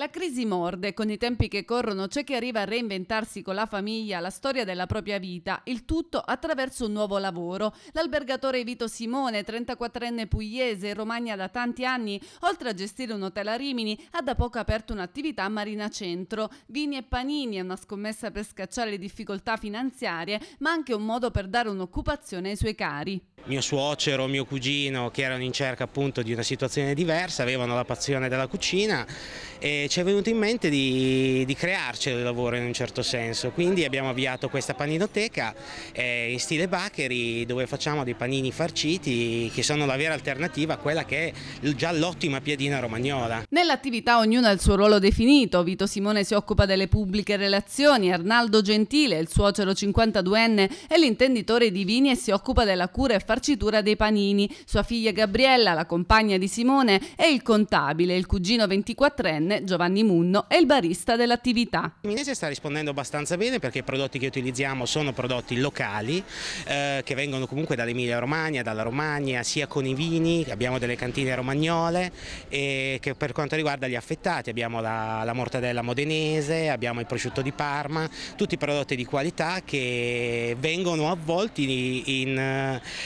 La crisi morde, con i tempi che corrono c'è chi arriva a reinventarsi con la famiglia la storia della propria vita, il tutto attraverso un nuovo lavoro. L'albergatore Vito Simone, 34enne pugliese, in Romagna da tanti anni, oltre a gestire un hotel a Rimini, ha da poco aperto un'attività a Marina Centro. Vini e panini è una scommessa per scacciare le difficoltà finanziarie, ma anche un modo per dare un'occupazione ai suoi cari. Mio suocero, mio cugino, che erano in cerca appunto di una situazione diversa, avevano la passione della cucina e ci è venuto in mente di, di crearcelo il lavoro in un certo senso, quindi abbiamo avviato questa paninoteca eh, in stile Baccheri dove facciamo dei panini farciti che sono la vera alternativa a quella che è già l'ottima piadina romagnola. Nell'attività ognuno ha il suo ruolo definito, Vito Simone si occupa delle pubbliche relazioni, Arnaldo Gentile, il suocero 52enne, è l'intenditore di vini e si occupa della cura e farcitura dei panini, sua figlia Gabriella, la compagna di Simone e il contabile, il cugino 24enne Giovanni Munno è il barista dell'attività. Il Minese sta rispondendo abbastanza bene perché i prodotti che utilizziamo sono prodotti locali eh, che vengono comunque dall'Emilia Romagna, dalla Romagna, sia con i vini, abbiamo delle cantine romagnole e che per quanto riguarda gli affettati abbiamo la, la mortadella modenese, abbiamo il prosciutto di Parma, tutti prodotti di qualità che vengono avvolti in,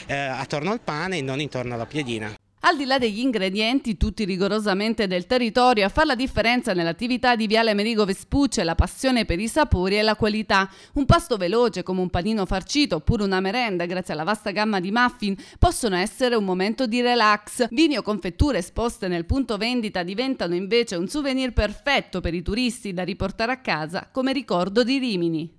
eh, attorno al pane e non intorno alla piedina. Al di là degli ingredienti, tutti rigorosamente del territorio, a far la differenza nell'attività di Viale Merigo Vespucci è la passione per i sapori e la qualità. Un pasto veloce come un panino farcito oppure una merenda grazie alla vasta gamma di muffin possono essere un momento di relax. Vini o confetture esposte nel punto vendita diventano invece un souvenir perfetto per i turisti da riportare a casa come ricordo di Rimini.